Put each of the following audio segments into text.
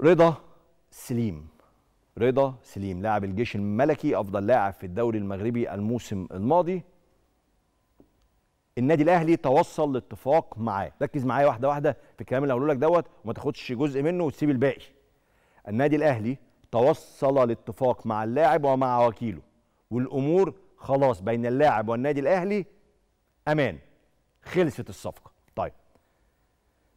رضا سليم رضا سليم لاعب الجيش الملكي افضل لاعب في الدوري المغربي الموسم الماضي النادي الاهلي توصل لاتفاق معاه ركز معايا واحده واحده في الكلام اللي هقوله لك دوت وما تاخدش جزء منه وتسيب الباقي النادي الاهلي توصل لاتفاق مع اللاعب ومع وكيله والامور خلاص بين اللاعب والنادي الاهلي امان خلصت الصفقه طيب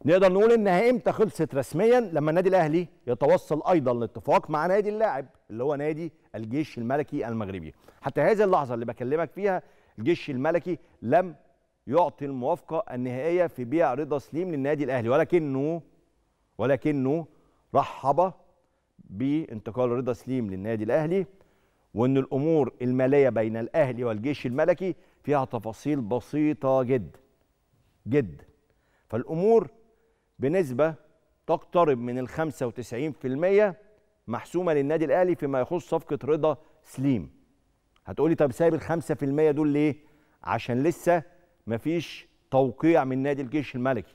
نقدر نقول انها امتى خلصت رسميا لما النادي الاهلي يتوصل ايضا لاتفاق مع نادي اللاعب اللي هو نادي الجيش الملكي المغربي حتى هذه اللحظه اللي بكلمك فيها الجيش الملكي لم يعطي الموافقه النهائيه في بيع رضا سليم للنادي الاهلي ولكنه ولكنه رحب بانتقال رضا سليم للنادي الاهلي وان الامور الماليه بين الاهلي والجيش الملكي فيها تفاصيل بسيطه جدا جدا فالامور بنسبة تقترب من ال 95% محسومة للنادي الأهلي فيما يخص صفقة رضا سليم هتقولي طب سايب ال 5% دول ليه؟ عشان لسه مفيش توقيع من نادي الجيش الملكي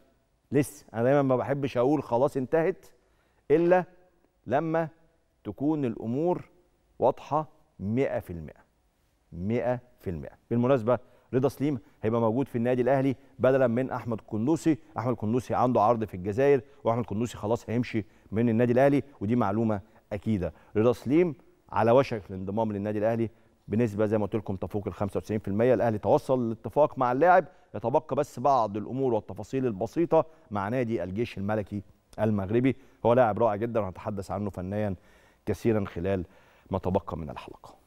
لسه أنا دايما ما بحبش أقول خلاص انتهت إلا لما تكون الأمور واضحة 100% 100% بالمناسبة رضا سليم هيبقى موجود في النادي الاهلي بدلا من احمد كندوسي احمد كندوسي عنده عرض في الجزائر واحمد كندوسي خلاص هيمشي من النادي الاهلي ودي معلومه اكيده رضا سليم على وشك الانضمام للنادي الاهلي بنسبه زي ما قلت لكم تفوق ال 95% الاهلي توصل لاتفاق مع اللاعب يتبقى بس بعض الامور والتفاصيل البسيطه مع نادي الجيش الملكي المغربي هو لاعب رائع جدا هنتحدث عنه فنيا كثيرا خلال ما تبقى من الحلقه